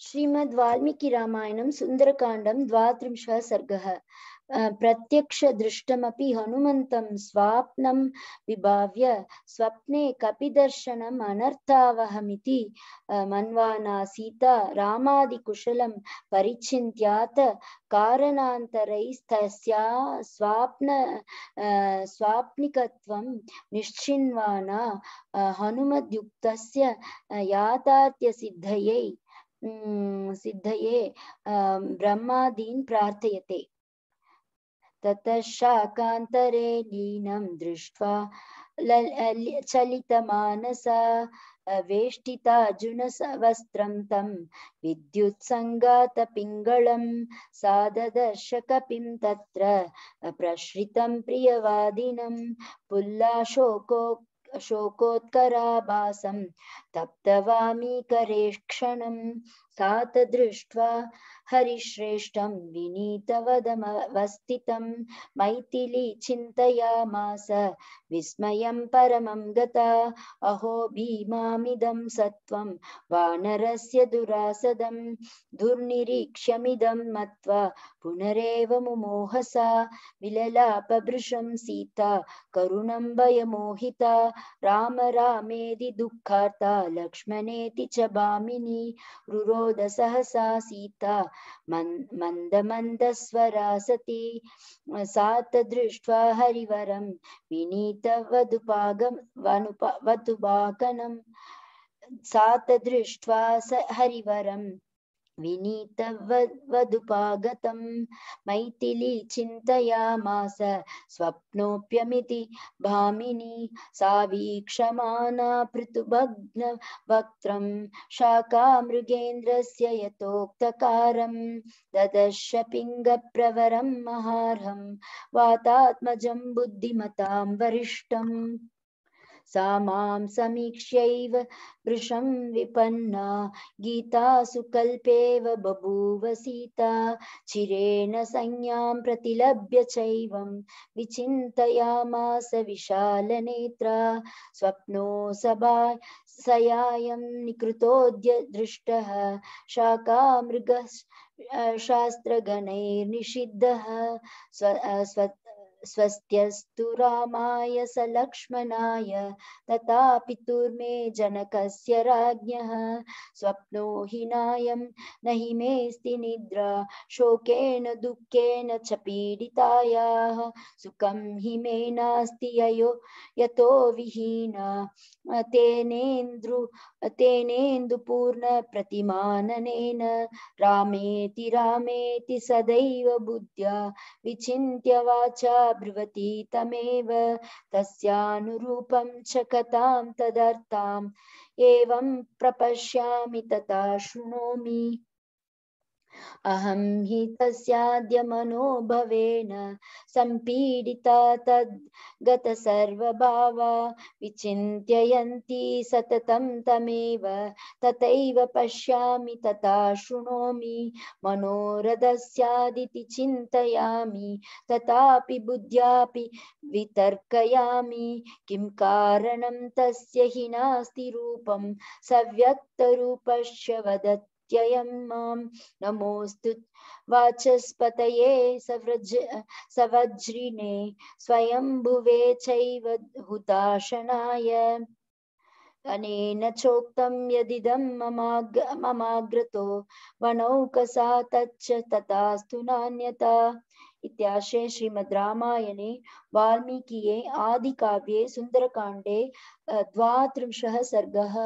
श्रीमद् वाल्मीकि रामायणं सुन्दरकाण्डं द्वात्रिंशः सर्गः प्रत्यक्षदृष्टमपि हनुमन्तं स्वाप्नं विभाव्य स्वप्ने कपिदर्शनम् अनर्थावहमिति मन्वाना सीता रामादिकुशलं परिचिन्त्यात कारणान्तरैस्तस्या स्वाप्न स्वाप्निकत्वं निश्चिन्वाना हनुमद्युक्तस्य यातार्थ्यसिद्धयै सिद्धये ब्रह्मादीन् प्रार्थयते ततः लीनं दृष्ट्वा चलितमानसा वेष्टितार्जुनसवस्त्रं तं विद्युत्सङ्गातपिङ्गळं साधदर्शकपिं तत्र प्रश्रितं प्रियवादिनं पुल्लाशोको शोकोत्कराभासं तप्तवामी करेक्षणं तात दृष्ट्वा हरिश्रेष्ठं विनीतवदमवस्थितं मैथिली चिन्तयामास विस्मयं परमं गता अहो भीमामिदं सत्वं वानरस्य दुरासदं दुर्निरीक्ष्यमिदं मत्वा पुनरेव मुमोहसा विललापभृशं सीता करुणं भयमोहिता राम रामेदि दुःखार्ता लक्ष्मणेति च भामिनी रुरो विनोदसहसा सीता स्वरा सती सा तदृष्ट्वा हरिवरं विनीतवधुपागं वनुप वधुभाकनं सा तदृष्ट्वा स हरिवरम विनीतवदुपागतं मैथिली चिन्तयामास स्वप्नोऽप्यमिति भामिनी सा वीक्षमाना पृथुभग्न वक्त्रं शाकामृगेन्द्रस्य यतोक्तकारं ददर्श पिङ्गप्रवरं महार्हं वातात्मजं बुद्धिमतां वरिष्ठम् सा समीक्ष्यैव भृशं विपन्ना गीता सुकल्पेव बभूव सीता चिरेण संज्ञां प्रतिलभ्य चैवं विचिन्तयामास विशालनेत्रा स्वप्नो सभा सयायं निकृतोद्य दृष्टः शाकामृग शास्त्रगणैर्निषिद्धः स्व स्वस्त्यस्तु रामाय सलक्ष्मणाय तथा पितुर्मे जनकस्य राज्ञः स्वप्नो हि नायं न मेऽस्ति निद्रा शोकेन दुःखेन च पीडितायाः सुखं हि मे नास्ति ययो यतो विहीना तेनेन्द्रु तेनेन्दुपूर्णप्रतिमाननेन रामेति रामेति सदैव बुद्ध्या विचिन्त्य वाचा ब्रुवतीतमेव तस्यानुरूपं च कथां तदर्थाम् एवं प्रपश्यामि तथा शृणोमि अहम हि तस्याद्य मनोभवेन सम्पीडिता तद्गतसर्वभावा विचिन्त्ययन्ती सततं तमेव तथैव पश्यामि तथा शृणोमि मनोरथस्यादिति चिन्तयामि तथापि बुद्ध्यापि वितर्कयामि किं कारणं तस्य हि नास्ति रूपं सव्यक्तरूपश्च वदत् नमोस्तु वाचस्पत नमोऽस्तु वाचस्पतये सवृज सवज्रिणे स्वयम्भुवे चैव हुताशनाय अनेन चोक्तं यदिदं ममाग ममाग्रतो वनौकसा तच्च तथास्तु नान्यता इत्याशय श्रीमद् रामायणे वाल्मीकिये आदिकाव्ये सुन्दरकाण्डे द्वात्रिंशः सर्गः